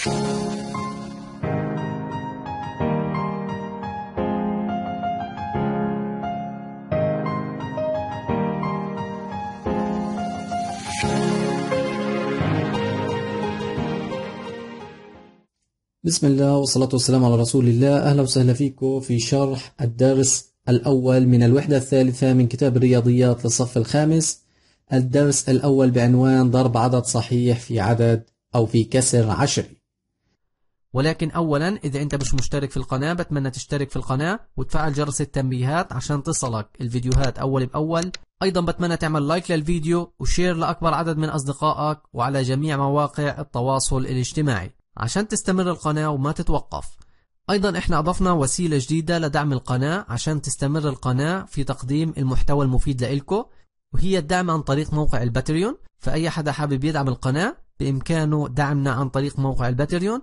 بسم الله والصلاة والسلام على رسول الله أهلا وسهلا فيكم في شرح الدرس الأول من الوحدة الثالثة من كتاب الرياضيات للصف الخامس الدرس الأول بعنوان ضرب عدد صحيح في عدد أو في كسر عشري ولكن اولا اذا انت مش مشترك في القناة بتمنى تشترك في القناة وتفعل جرس التنبيهات عشان تصلك الفيديوهات اول باول ايضا بتمنى تعمل لايك للفيديو وشير لاكبر عدد من اصدقائك وعلى جميع مواقع التواصل الاجتماعي عشان تستمر القناة وما تتوقف ايضا احنا اضفنا وسيلة جديدة لدعم القناة عشان تستمر القناة في تقديم المحتوى المفيد لإلكو وهي الدعم عن طريق موقع الباتريون فاي حدا حابب يدعم القناة بامكانه دعمنا عن طريق موقع الباتريون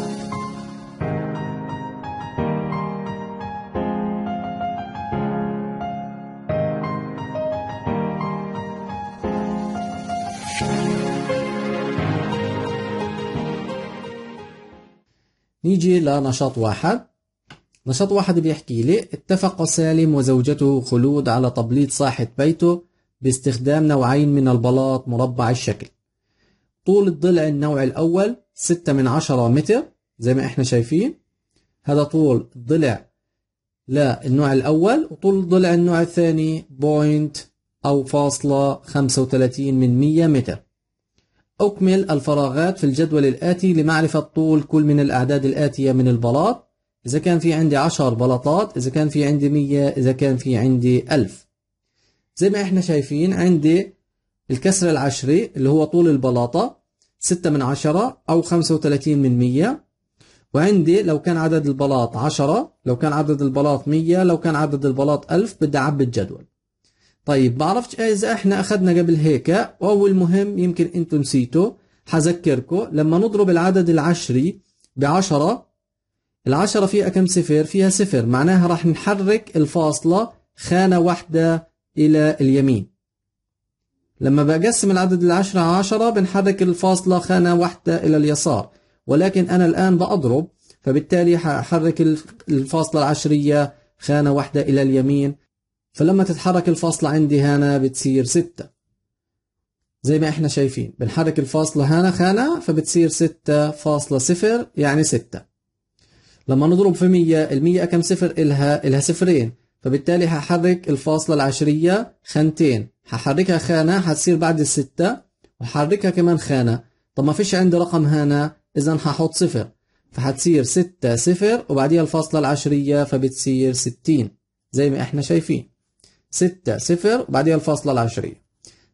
نيجي لنشاط واحد نشاط واحد بيحكي لي اتفق سالم وزوجته خلود على تبليط ساحة بيته باستخدام نوعين من البلاط مربع الشكل طول الضلع النوع الأول ستة من عشرة متر زي ما احنا شايفين هذا طول الضلع للنوع الأول وطول الضلع النوع الثاني بوينت أو فاصلة خمسة وتلاتين من مية متر أكمل الفراغات في الجدول الآتي لمعرفة طول كل من الأعداد الآتية من البلاط إذا كان في عندي عشر بلاطات إذا كان في عندي مية إذا كان في عندي ألف زي ما إحنا شايفين عندي الكسر العشري اللي هو طول البلاطة ستة من عشرة أو خمسة وتلاتين من مية وعندي لو كان عدد البلاط عشرة لو كان عدد البلاط مية لو كان عدد البلاط ألف بدي أعبي الجدول طيب بعرفش اذا احنا اخذنا قبل هيك واول مهم يمكن انتم نسيتوا حذكركم لما نضرب العدد العشري بعشرة العشرة فيها كم صفر فيها صفر معناها راح نحرك الفاصلة خانة واحدة إلى اليمين لما بقسم العدد العشرة عشرة بنحرك الفاصلة خانة واحدة إلى اليسار ولكن أنا الآن بأضرب فبالتالي ححرك الفاصلة العشرية خانة واحدة إلى اليمين فلما تتحرك الفاصلة عندي هنا بتصير ستة زي ما احنا شايفين بنحرك الفاصلة هنا خانة فبتصير ستة فاصلة صفر يعني ستة لما نضرب في مية المية كم صفر إلها إلها صفرين فبالتالي هحرك الفاصلة العشرية خانتين هحركها خانة هتصير بعد الستة وحركها كمان خانة طب ما فيش عندي رقم هنا إذا هحط صفر فهتصير ستة صفر وبعديها الفاصلة العشرية فبتصير ستين زي ما احنا شايفين ستة صفر بعديها الفاصلة العشرية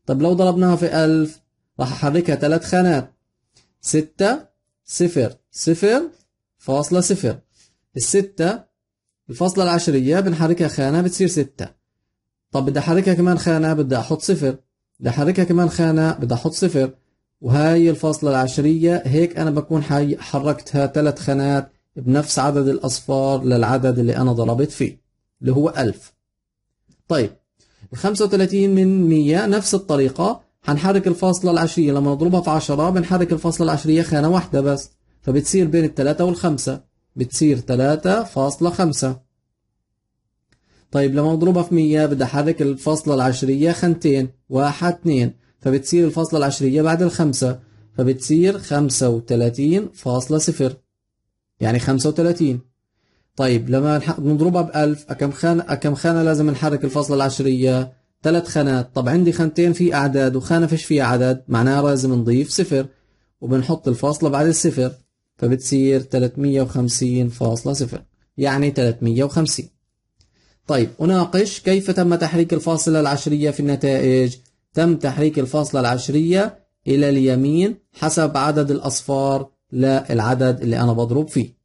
طب لو ضربناها في ألف راح أحركها ثلاث خانات ستة صفر صفر فاصلة صفر الستة الفاصلة العشرية بنحركها خانة بتصير ستة طب بدي أحركها كمان خانة بدي أحط صفر بدي أحركها كمان خانة بدي أحط صفر وهاي الفاصلة العشرية هيك أنا بكون حي حركتها ثلاث خانات بنفس عدد الأصفار للعدد اللي أنا ضربت فيه اللي هو ألف طيب ال 35 من 100 نفس الطريقة هنحرك الفاصلة العشرية لما نضربها في 10 بنحرك الفاصلة العشرية خانة واحدة بس فبتصير بين الثلاثة والخمسة بتصير 3.5 طيب لما نضربها في 100 بدي احرك الفاصلة العشرية خانتين واحد اتنين فبتصير الفاصلة العشرية بعد الخمسة فبتصير 35.0 يعني 35 طيب لما نضربها ب 1000 كم خانة كم خانة لازم نحرك الفصلة العشرية ثلاث خانات طب عندي خانتين في أعداد وخانة فيش فيها عدد معناها لازم نضيف صفر وبنحط الفاصلة بعد الصفر فبتصير فاصلة صفر يعني 350 طيب أناقش كيف تم تحريك الفاصلة العشرية في النتائج تم تحريك الفاصلة العشرية إلى اليمين حسب عدد الأصفار للعدد اللي أنا بضرب فيه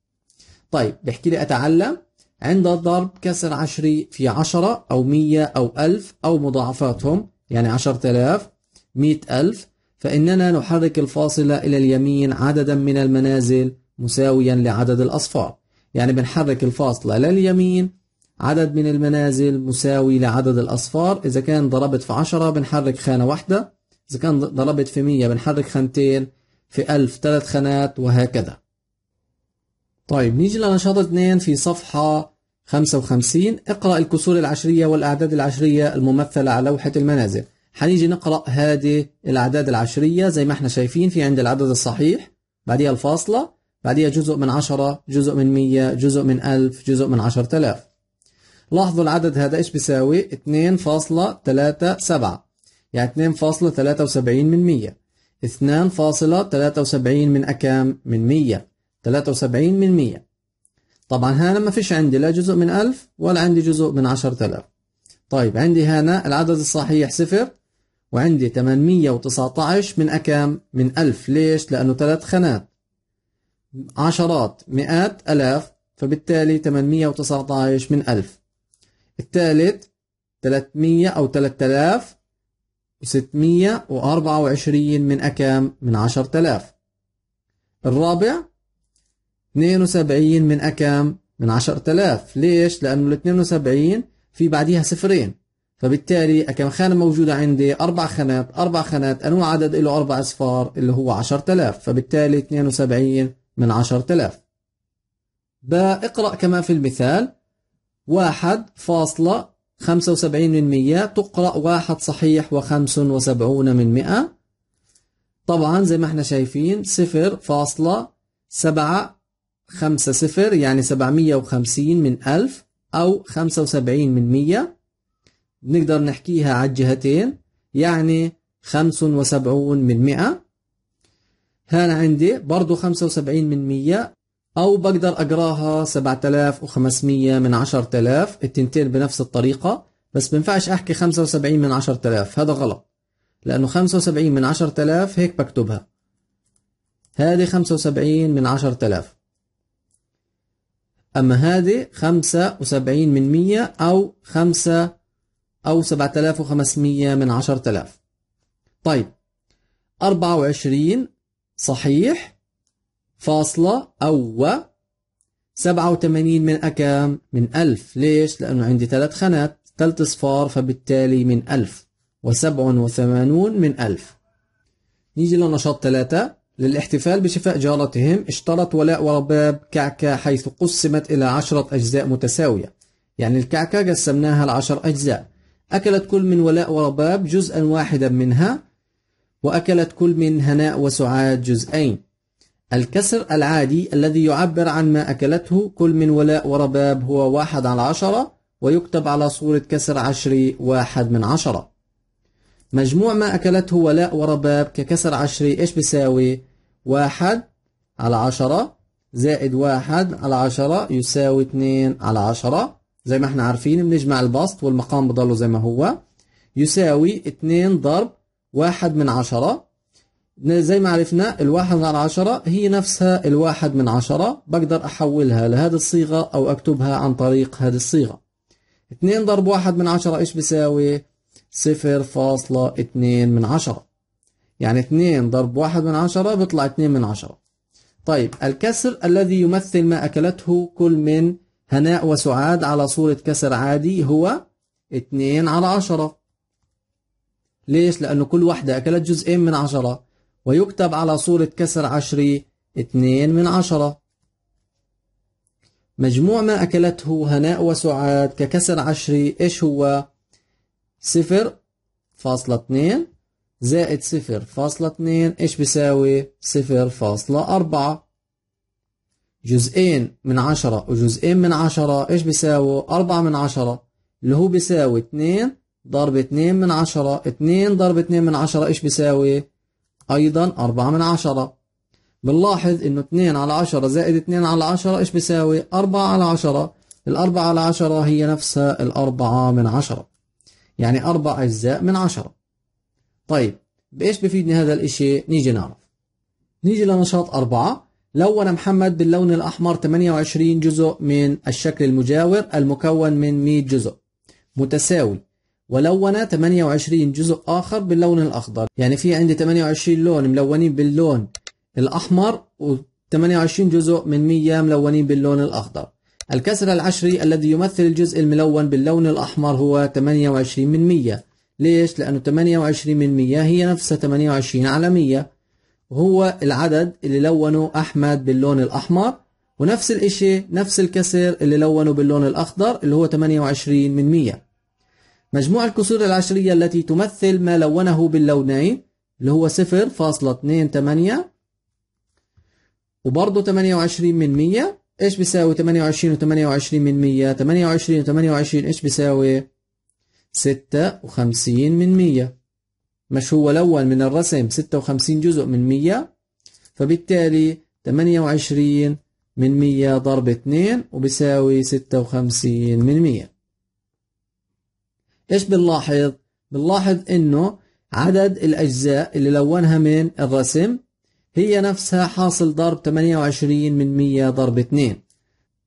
طيب بيحكي لي أتعلم عند الضرب كسر عشري في عشرة أو مية أو ألف أو مضاعفاتهم يعني عشرة آلاف مئة ألف فإننا نحرك الفاصلة إلى اليمين عددا من المنازل مساويا لعدد الأصفار يعني بنحرك الفاصلة لليمين عدد من المنازل مساوي لعدد الأصفار إذا كان ضربت في عشرة بنحرك خانة واحدة إذا كان ضربت في مية بنحرك خانتين في ألف ثلاث خانات وهكذا طيب نيجي لنشاط 2 في صفحة 55 اقرأ الكسور العشرية والأعداد العشرية الممثلة على لوحة المنازل هنيجي نقرأ هذه الأعداد العشرية زي ما احنا شايفين في عند العدد الصحيح بعديها الفاصلة بعديها جزء من عشرة جزء من مية جزء من ألف جزء من عشرة آلاف لاحظوا العدد هذا ايش بيساوي فاصلة سبعة يعني فاصلة وسبعين من مية فاصلة تلاتة وسبعين من أكام من مية 73 من 100 طبعا هنا ما فيش عندي لا جزء من 1000 ولا عندي جزء من 10000 طيب عندي هنا العدد الصحيح صفر وعندي 819 من أكام من 1000 ليش لأنه ثلاث خانات عشرات مئات ألاف فبالتالي 819 من 1000 الثالث 300 أو 3000 و624 من أكام من 10000 الرابع 72 من أكام؟ من 10000 ليش؟ لأنه ال 72 في بعديها صفرين فبالتالي كم خانة موجودة عندي أربع خانات أربع خانات أنواع عدد له أربع أصفار اللي هو 10000 فبالتالي 72 من 10000 باء اقرأ كما في المثال واحد فاصلة خمسة وسبعين من مية تقرأ واحد صحيح وخمس وسبعون من مئة طبعا زي ما احنا شايفين صفر فاصلة سبعة خمسة صفر يعني سبعمية وخمسين من ألف أو خمسة وسبعين من مية بنقدر نحكيها على الجهتين يعني خمس وسبعون من مئة هنا عندي برضو خمسة وسبعين من مية أو بقدر أقراها سبعة آلاف وخمسمية من عشرة آلاف التنتين بنفس الطريقة بس بنفعش أحكي خمسة وسبعين من عشرة آلاف هذا غلط لأنه خمسة وسبعين من عشرة آلاف هيك بكتبها هذه خمسة وسبعين من عشرة آلاف أما هذه خمسة وسبعين من مية أو خمسة أو سبعة آلاف وخمسمية من عشرة آلاف طيب أربعة وعشرين صحيح فاصلة أو سبعة وثمانين من أكام من ألف ليش؟ لأنه عندي ثلاث خانات ثلاث أصفار فبالتالي من ألف وسبع وثمانون من ألف نيجي لنشاط ثلاثة للاحتفال بشفاء جارتهم اشترط ولاء ورباب كعكة حيث قسمت إلى عشرة أجزاء متساوية يعني الكعكة قسمناها لعشر أجزاء أكلت كل من ولاء ورباب جزءا واحدا منها وأكلت كل من هناء وسعاد جزئين الكسر العادي الذي يعبر عن ما أكلته كل من ولاء ورباب هو واحد على عشرة ويكتب على صورة كسر عشري واحد من عشرة مجموع ما أكلته ولاء ورباب ككسر عشري إيش بيساوي؟ واحد على عشرة زائد واحد على عشرة يساوي اتنين على عشرة زي ما احنا عارفين بنجمع البسط والمقام بضله زي ما هو يساوي اتنين ضرب واحد من عشرة زي ما عرفنا الواحد على عشرة هي نفسها الواحد من عشرة بقدر أحولها لهذه الصيغة أو أكتبها عن طريق هذه الصيغة اتنين ضرب واحد من عشرة إيش بيساوي؟ صفر فاصلة اتنين من عشرة يعني 2 ضرب 1 من 10 بيطلع 2 من 10 طيب الكسر الذي يمثل ما أكلته كل من هناء وسعاد على صورة كسر عادي هو 2 على 10 ليش؟ لأنه كل واحدة أكلت جزئين من 10 ويكتب على صورة كسر عشري 2 من 10 مجموع ما أكلته هناء وسعاد ككسر عشري إيش هو؟ 0.2 فاصلة 2 زائد صفر فاصلة اتنين ايش بيساوي صفر فاصلة أربعة جزئين من عشرة وجزئين من عشرة ايش بيساووا أربعة من عشرة اللي هو بيساوي اتنين ضرب اتنين من عشرة اتنين ضرب اتنين من عشرة ايش بيساوي أيضا أربعة من عشرة بنلاحظ إنه اتنين على عشرة زائد اتنين على عشرة ايش بيساوي أربعة على عشرة الأربعة على عشرة هي نفسها الأربعة من عشرة يعني أربع أجزاء من عشرة طيب بايش بفيدني هذا الاشي نيجي نعرف نيجي لنشاط أربعة لون محمد باللون الأحمر 28 جزء من الشكل المجاور المكون من 100 جزء متساوي ولون 28 جزء آخر باللون الأخضر يعني في عندي 28 لون ملونين باللون الأحمر و28 جزء من 100 ملونين باللون الأخضر الكسر العشري الذي يمثل الجزء الملون باللون الأحمر هو 28 من 100 ليش؟ لأنه 28 من 100 هي نفسها 28 على 100 وهو العدد اللي لونه أحمد باللون الأحمر ونفس الإشي نفس الكسر اللي لونه باللون الأخضر اللي هو 28 من 100 مجموع الكسور العشرية التي تمثل ما لونه باللونين اللي هو 0.28 وبرضه 28 من 100 ايش بيساوي 28 و 28 من 100 28 و 28 ايش بيساوي ستة وخمسين من مية مش هو الأول من الرسم ستة وخمسين جزء من مية فبالتالي تمانية وعشرين من مية ضرب اتنين وبساوي ستة وخمسين من مية ايش بنلاحظ؟ بنلاحظ انه عدد الأجزاء اللي لونها من الرسم هي نفسها حاصل ضرب 28 من 100 ضرب 2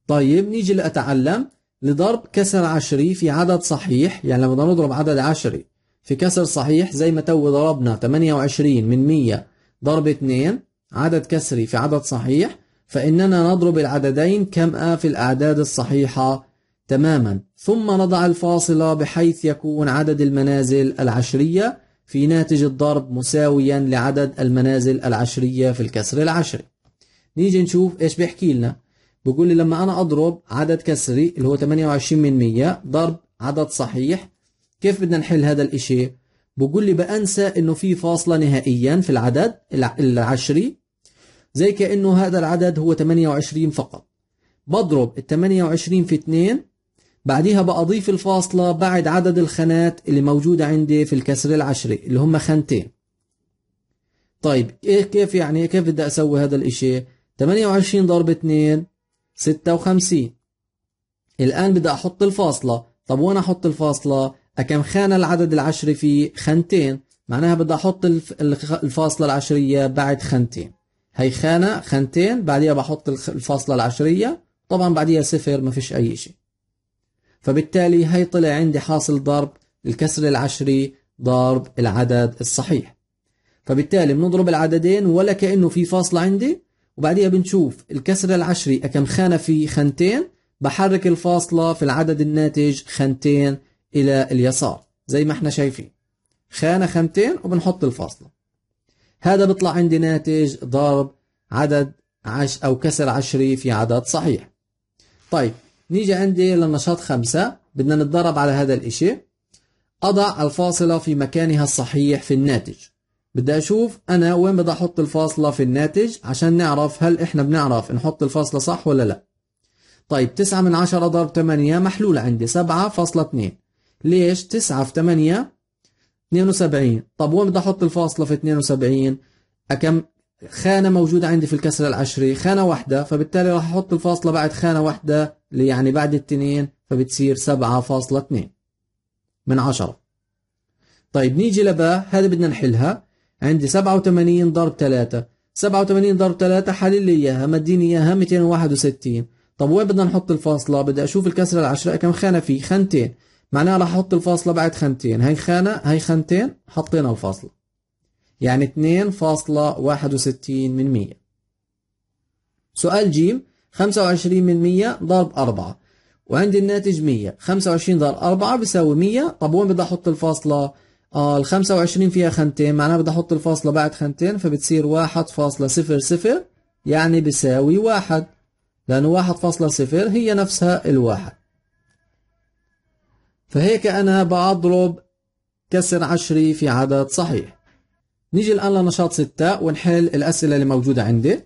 طيب نيجي لأتعلم لضرب كسر عشري في عدد صحيح يعني لما بدنا نضرب عدد عشري في كسر صحيح زي ما تو ضربنا 28 من 100 ضرب 2 عدد كسري في عدد صحيح فإننا نضرب العددين كما في الأعداد الصحيحة تماما ثم نضع الفاصلة بحيث يكون عدد المنازل العشرية في ناتج الضرب مساويا لعدد المنازل العشرية في الكسر العشري نيجي نشوف إيش بيحكي لنا بيقول لي لما انا اضرب عدد كسري اللي هو 28 من 100 ضرب عدد صحيح كيف بدنا نحل هذا الاشي بقول لي بأنسى انه في فاصلة نهائيا في العدد العشري زي كأنه هذا العدد هو 28 فقط بضرب ال 28 في 2 بعديها بأضيف الفاصلة بعد عدد الخانات اللي موجودة عندي في الكسر العشري اللي هم خانتين طيب إيه كيف يعني كيف بدي أسوي هذا الإشي 28 ضرب 2 56 الآن بدي أحط الفاصلة طب وين أحط الفاصلة أكم خانة العدد العشري في خانتين معناها بدي أحط الفاصلة العشرية بعد خانتين هي خانة خانتين بعديها بحط الفاصلة العشرية طبعا بعديها صفر ما فيش أي شيء فبالتالي هي طلع عندي حاصل ضرب الكسر العشري ضرب العدد الصحيح فبالتالي بنضرب العددين ولا كأنه في فاصلة عندي وبعديها بنشوف الكسر العشري كم خانة في خانتين بحرك الفاصلة في العدد الناتج خانتين إلى اليسار زي ما احنا شايفين خانة خانتين وبنحط الفاصلة هذا بيطلع عندي ناتج ضرب عدد عش أو كسر عشري في عدد صحيح طيب نيجي عندي للنشاط خمسة بدنا نتدرب على هذا الإشي أضع الفاصلة في مكانها الصحيح في الناتج بدي أشوف أنا وين بدي أحط الفاصلة في الناتج عشان نعرف هل إحنا بنعرف نحط الفاصلة صح ولا لا طيب 9 من 10 ضرب 8 محلول عندي 7.2 ليش 9 في 8 72 طب وين بدي أحط الفاصلة في 72 أكم خانة موجودة عندي في الكسرة العشري خانة واحدة فبالتالي راح أحط الفاصلة بعد خانة واحدة يعني بعد التنين فبتصير 7.2 من 10 طيب نيجي لبا هذه بدنا نحلها عندي 87 ضرب 3 87 ضرب 3 حلل لي اياها مديني اياها 261 طب وين بدنا نحط الفاصله بدي اشوف الكسره العشرائيه كم خانه فيه خانتين معناها راح احط الفاصله بعد خانتين هي خانه هي خانتين حطينا الفاصله يعني 2.61 من 100 سؤال جيم 25 من 100 ضرب 4 وعندي الناتج 100 25 ضرب 4 بيساوي 100 طب وين بدي احط الفاصله اه ال 25 فيها خانتين معناها بدي احط الفاصلة بعد خانتين فبتصير واحد فاصلة صفر صفر يعني بيساوي واحد لأنه واحد فاصلة صفر هي نفسها الواحد فهيك أنا بضرب كسر عشري في عدد صحيح نيجي الآن لنشاط ستة ونحل الأسئلة اللي موجودة عندي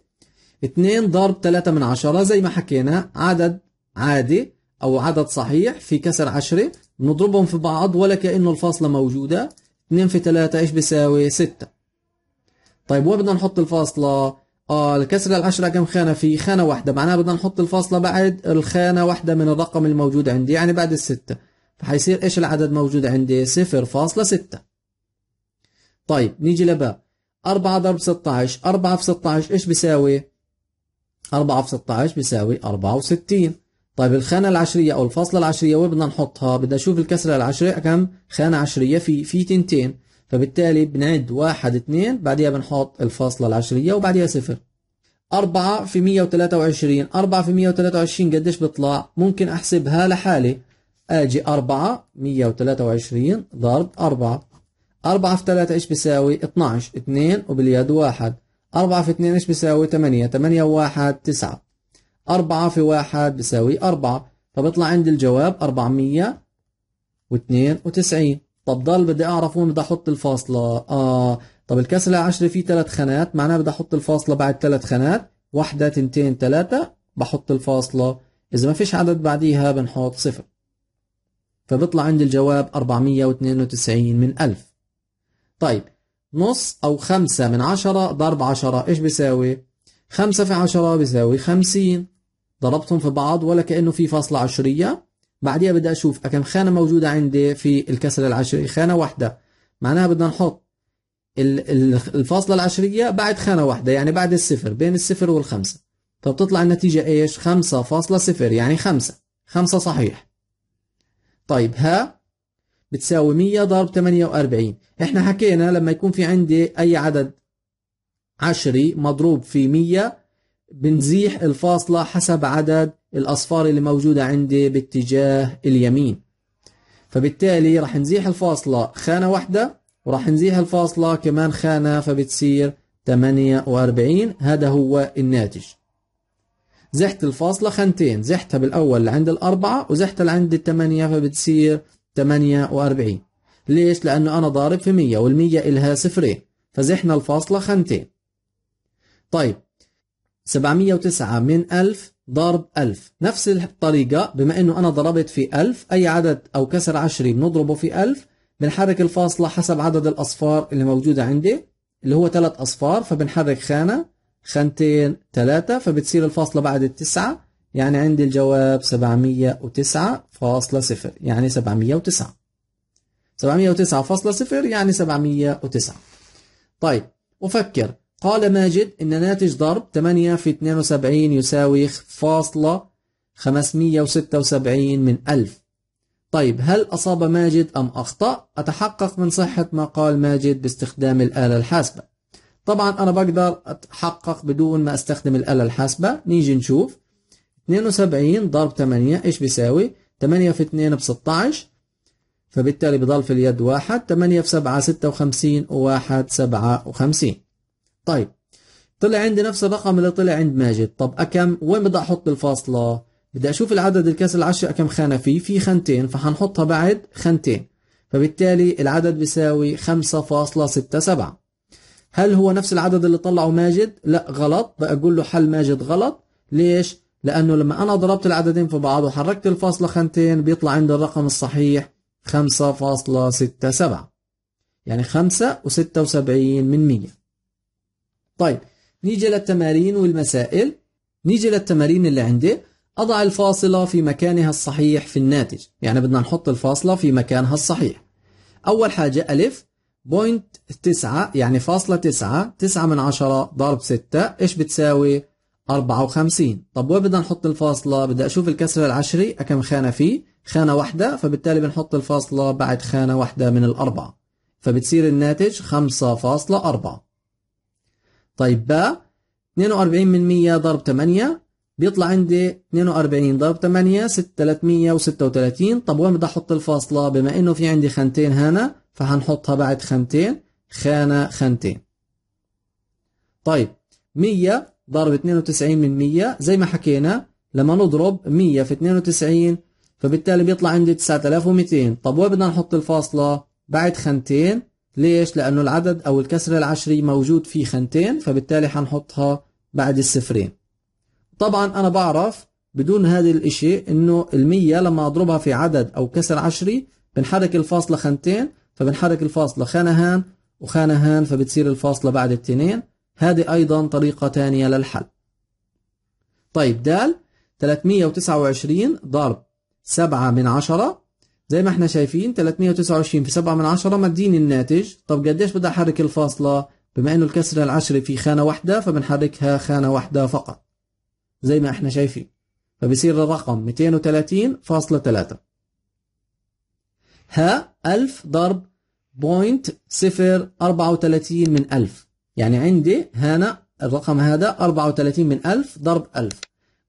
2 ضرب تلاتة من عشرة زي ما حكينا عدد عادي أو عدد صحيح في كسر عشري نضربهم في بعض ولا كأنه الفاصلة موجودة 2 في 3 ايش بيساوي 6 طيب وين بدنا نحط الفاصلة اه الكسرة العشرة كم خانة في خانة واحدة معناها بدنا نحط الفاصلة بعد الخانة واحدة من الرقم الموجود عندي يعني بعد الستة فحيصير ايش العدد موجود عندي صفر فاصلة ستة طيب نيجي لباء أربعة ضرب عشر أربعة في عشر ايش بيساوي أربعة في عشر بيساوي أربعة وستين طيب الخانة العشرية أو الفاصلة العشرية وين بدنا نحطها؟ بدنا نشوف الكسرة العشرية كم خانة عشرية في في تنتين فبالتالي بنعد واحد اثنين بعدها بنحط الفاصلة العشرية وبعدها صفر. أربعة في مية وعشرين أربعة في مية وعشرين قديش بيطلع؟ ممكن أحسبها لحالي أجي أربعة مية وعشرين ضرب أربعة أربعة في ثلاثة إيش بيساوي؟ عشر، اثنين وباليد واحد أربعة في اثنين إيش بيساوي؟ ثمانية، ثمانية وواحد تسعة 4 في 1 بيساوي 4 فبيطلع عندي الجواب 492 طب ضل بدي اعرف وين بدي احط الفاصله اه طب الكسر العشري فيه ثلاث خانات معناها بدي احط الفاصله بعد ثلاث خانات واحده تنتين ثلاثه بحط الفاصله اذا ما فيش عدد بعديها بنحط صفر فبيطلع عندي الجواب 492 من 1000 طيب نص او خمسة من عشرة ضرب عشرة ايش بيساوي خمسة في عشرة بيساوي خمسين ضربتهم في بعض ولا كأنه في فاصلة عشرية بعديها بدي أشوف كم خانة موجودة عندي في الكسر العشري خانة واحدة معناها بدنا نحط الفاصلة العشرية بعد خانة واحدة يعني بعد الصفر بين الصفر والخمسة فبتطلع النتيجة إيش خمسة فاصلة صفر يعني خمسة خمسة صحيح طيب ها بتساوي 100 ضرب 48 احنا حكينا لما يكون في عندي أي عدد عشري مضروب في 100 بنزيح الفاصلة حسب عدد الأصفار اللي موجودة عندي باتجاه اليمين فبالتالي راح نزيح الفاصلة خانة واحدة وراح نزيح الفاصلة كمان خانة فبتصير 48 هذا هو الناتج زحت الفاصلة خانتين زحتها بالأول لعند الأربعة وزحتها لعند الثمانية فبتصير 48 ليش؟ لأنه أنا ضارب في 100 وال100 إلها صفرين فزحنا الفاصلة خانتين طيب 709 من 1000 ضرب 1000 نفس الطريقة بما أنه أنا ضربت في 1000 أي عدد أو كسر عشري بنضربه في 1000 بنحرك الفاصلة حسب عدد الأصفار اللي موجودة عندي اللي هو ثلاث أصفار فبنحرك خانة خانتين ثلاثة فبتصير الفاصلة بعد التسعة يعني عندي الجواب 709.0 يعني 709 709.0 يعني 709 طيب أفكر قال ماجد إن ناتج ضرب 8 في 72 يساوي فاصلة 576 من 1000 طيب هل أصاب ماجد أم أخطأ؟ أتحقق من صحة ما قال ماجد باستخدام الآلة الحاسبة طبعا أنا بقدر أتحقق بدون ما أستخدم الآلة الحاسبة نيجي نشوف 72 ضرب 8 إيش بيساوي؟ 8 في 2 ب 16 فبالتالي بضل في اليد 1 8 في 7 56 و1 57 طيب طلع عندي نفس الرقم اللي طلع عند ماجد طب أكم وين بدي أحط الفاصلة بدي أشوف العدد الكاس العشر أكم خانة فيه في خانتين فحنحطها بعد خانتين فبالتالي العدد بيساوي 5.67 هل هو نفس العدد اللي طلعه ماجد لا غلط بقول له حل ماجد غلط ليش لأنه لما أنا ضربت العددين في بعض وحركت الفاصلة خانتين بيطلع عندي الرقم الصحيح 5.67 يعني 5 و76 من 100 طيب نيجي للتمارين والمسائل نيجي للتمارين اللي عندي أضع الفاصلة في مكانها الصحيح في الناتج يعني بدنا نحط الفاصلة في مكانها الصحيح أول حاجة ألف بوينت تسعة يعني فاصلة تسعة تسعة من عشرة ضرب ستة إيش بتساوي أربعة وخمسين طب وين بدنا نحط الفاصلة بدي أشوف الكسر العشري أكم خانة فيه خانة واحدة فبالتالي بنحط الفاصلة بعد خانة واحدة من الأربعة فبتصير الناتج خمسة فاصلة أربعة طيب ب 42 ضرب 8 بيطلع عندي 42 ضرب 8 6336 طب وين بدي احط الفاصلة بما انه في عندي خانتين هنا فهنحطها بعد خانتين خانة خانتين طيب 100 ضرب 92 من 100 زي ما حكينا لما نضرب 100 في 92 فبالتالي بيطلع عندي 9200 طب وين بدنا نحط الفاصلة بعد خانتين ليش؟ لأنه العدد أو الكسر العشري موجود في خنتين فبالتالي حنحطها بعد الصفرين طبعا أنا بعرف بدون هذا الإشي إنه المية لما أضربها في عدد أو كسر عشري بنحرك الفاصلة خنتين فبنحرك الفاصلة خانة هان وخانة هان فبتصير الفاصلة بعد التنين هذه أيضا طريقة تانية للحل طيب دال 329 ضرب 7 من 10 زي ما احنا شايفين 329 في 7 من 10 مديني الناتج طب قديش بدي احرك الفاصلة بما انه الكسر العشري في خانة واحدة فبنحركها خانة واحدة فقط زي ما احنا شايفين فبصير الرقم 230.3 ها 1000 ضرب بوينت 34 من 1000 يعني عندي هنا الرقم هذا 34 من 1000 ضرب 1000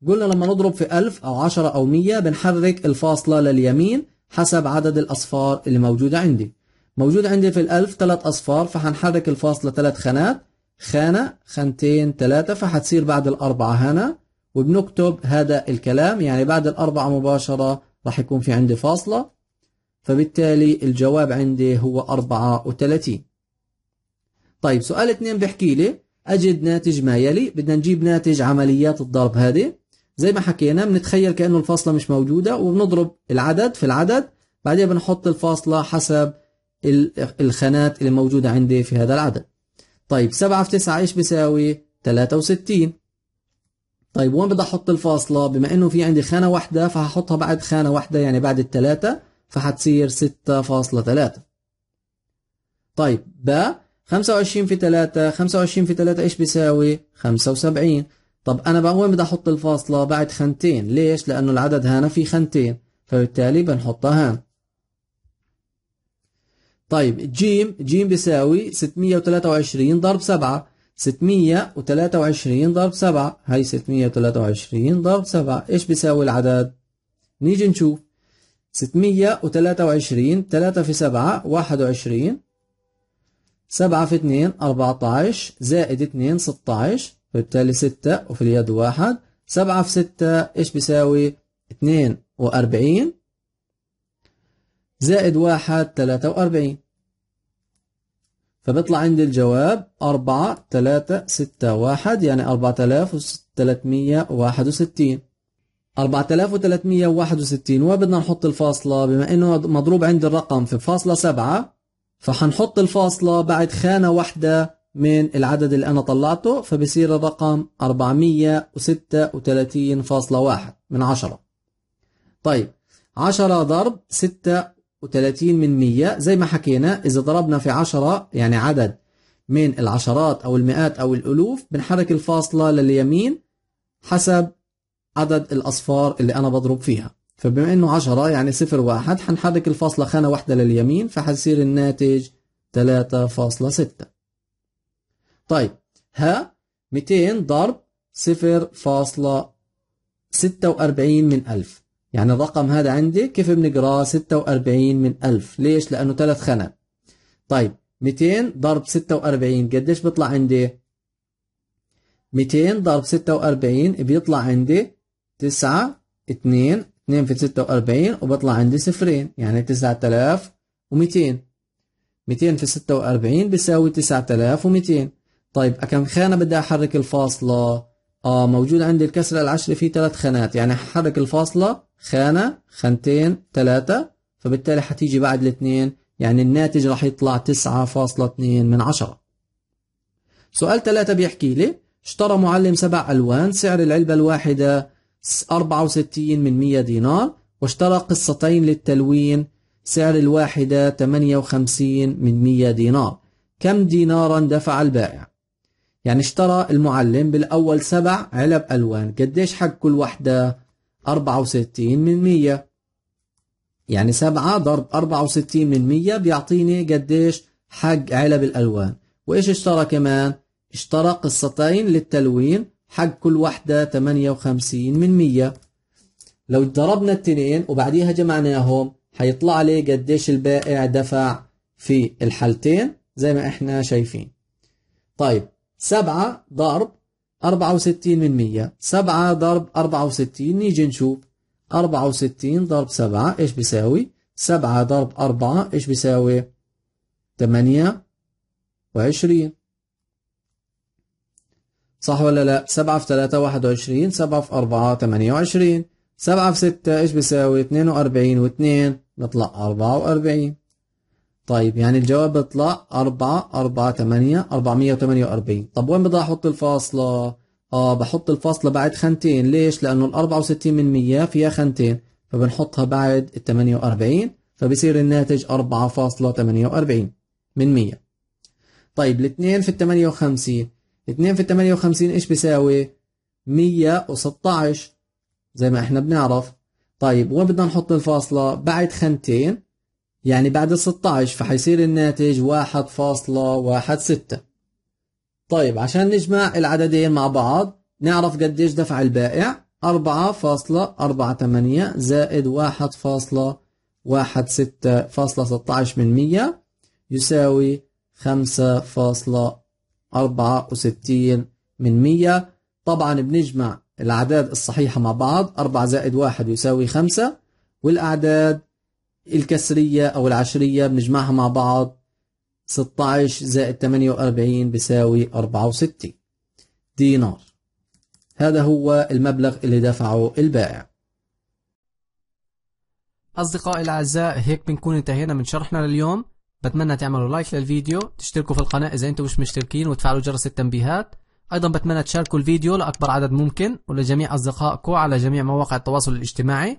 قلنا لما نضرب في 1000 أو 10 أو 100 بنحرك الفاصلة لليمين حسب عدد الأصفار اللي موجودة عندي موجود عندي في الألف ثلاث أصفار فهنحرك الفاصلة ثلاث خانات خانة خانتين ثلاثة فهتصير بعد الأربعة هنا وبنكتب هذا الكلام يعني بعد الأربعة مباشرة راح يكون في عندي فاصلة فبالتالي الجواب عندي هو 34 طيب سؤال اثنين بحكي لي أجد ناتج ما يلي بدنا نجيب ناتج عمليات الضرب هذه زي ما حكينا بنتخيل كأنه الفاصلة مش موجودة وبنضرب العدد في العدد بعدين بنحط الفاصلة حسب الخانات اللي موجودة عندي في هذا العدد طيب 7 في 9 ايش بيساوي 63 طيب وين بدي احط الفاصلة بما انه في عندي خانة واحدة فهحطها بعد خانة واحدة يعني بعد الثلاثة فهتصير 6.3 طيب ب 25 في 3 25 في 3 ايش بيساوي 75 طب أنا بقى وين بدي أحط الفاصلة بعد خنتين ليش لأنه العدد هنا في خنتين فبالتالي بنحطها هنا طيب جيم جيم بيساوي 623 ضرب 7 623 ضرب 7 هي 623 ضرب 7 ايش بيساوي العدد نيجي نشوف 623 3 في 7 21 7 في 2 14 زائد 2 16 فبالتالي ستة وفي اليد واحد سبعة في ستة إيش بيساوي اثنين وأربعين زائد واحد تلاتة وأربعين فبيطلع عندي الجواب أربعة تلاتة ستة واحد يعني أربعة آلاف وثلاثمية واحد وستين أربعة آلاف وتلاتمية واحد وستين وبدنا نحط الفاصلة بما إنه مضروب عندي الرقم في فاصلة سبعة فحنحط الفاصلة بعد خانة واحدة من العدد اللي أنا طلعته فبصير الرقم 436.1 من 10 طيب 10 ضرب 36 من 100 زي ما حكينا إذا ضربنا في 10 يعني عدد من العشرات أو المئات أو الألوف بنحرك الفاصلة لليمين حسب عدد الأصفار اللي أنا بضرب فيها فبما إنه 10 يعني 0 1 هنحرك الفاصلة خانة واحدة لليمين فحصير الناتج 3.6 طيب ها 200 ضرب 0.46 من 1000 يعني الرقم هذا عندي كيف بنقراه 46 من 1000 ليش لأنه ثلاث خانات طيب 200 ضرب 46 قديش بيطلع عندي 200 ضرب 46 بيطلع عندي 9 2 2 في 46 وبيطلع عندي صفرين يعني 9200 200 في 46 بيساوي 9200 طيب كم خانة بدي أحرك الفاصلة آه موجود عندي الكسرة العشرة فيه ثلاث خانات يعني ححرك الفاصلة خانة خانتين ثلاثة فبالتالي حتيجي بعد الاثنين يعني الناتج راح يطلع 9.2 من عشرة سؤال ثلاثة بيحكي لي اشترى معلم سبع ألوان سعر العلبة الواحدة 64 من 100 دينار واشترى قصتين للتلوين سعر الواحدة 58 من 100 دينار كم دينارا دفع البائع يعني اشترى المعلم بالأول سبع علب ألوان قديش حق كل واحدة أربعة وستين من مية يعني سبعة ضرب أربعة وستين من مية بيعطيني قديش حق علب الألوان وإيش اشترى كمان اشترى قصتين للتلوين حق كل واحدة تمانية وخمسين من مية لو ضربنا التنين وبعديها جمعناهم حيطلع لي قديش البائع دفع في الحالتين زي ما احنا شايفين طيب سبعة ضرب أربعة وستين من مية سبعة ضرب أربعة وستين نيجي نشوف أربعة وستين ضرب سبعة إيش بيساوي سبعة ضرب أربعة إيش بيساوي تمانية وعشرين صح ولا لا سبعة في تلاتة واحد وعشرين سبعة في أربعة تمانية وعشرين سبعة في ستة إيش بيساوي اتنين وأربعين واثنين نطلع أربعة وأربعين طيب يعني الجواب بيطلع 4 4 8 448 طب وين بدي احط الفاصلة؟ اه بحط الفاصلة بعد خانتين ليش؟ لأنه ال 64 من 100 فيها خانتين فبنحطها بعد ال 48 فبصير الناتج 4.48 من 100 طيب ال 2 في ال 58 ال 2 في ال 58 ايش بيساوي؟ 116 زي ما احنا بنعرف طيب وين بدنا نحط الفاصلة؟ بعد خانتين يعني بعد 16 فحيصير الناتج 1.16 طيب عشان نجمع العددين مع بعض نعرف قديش دفع البائع 4.48 زائد 1.16.16 من 100 يساوي 5.64 من 100 طبعا بنجمع الأعداد الصحيحة مع بعض 4 زائد 1 يساوي 5 والأعداد الكسرية أو العشرية بنجمعها مع بعض 16 زائد 48 بيساوي 64 دينار هذا هو المبلغ اللي دفعه البائع أصدقائي الأعزاء هيك بنكون انتهينا من شرحنا لليوم بتمنى تعملوا لايك للفيديو تشتركوا في القناة إذا أنتم مش مشتركين وتفعلوا جرس التنبيهات أيضا بتمنى تشاركوا الفيديو لأكبر عدد ممكن ولجميع أصدقائكم على جميع مواقع التواصل الاجتماعي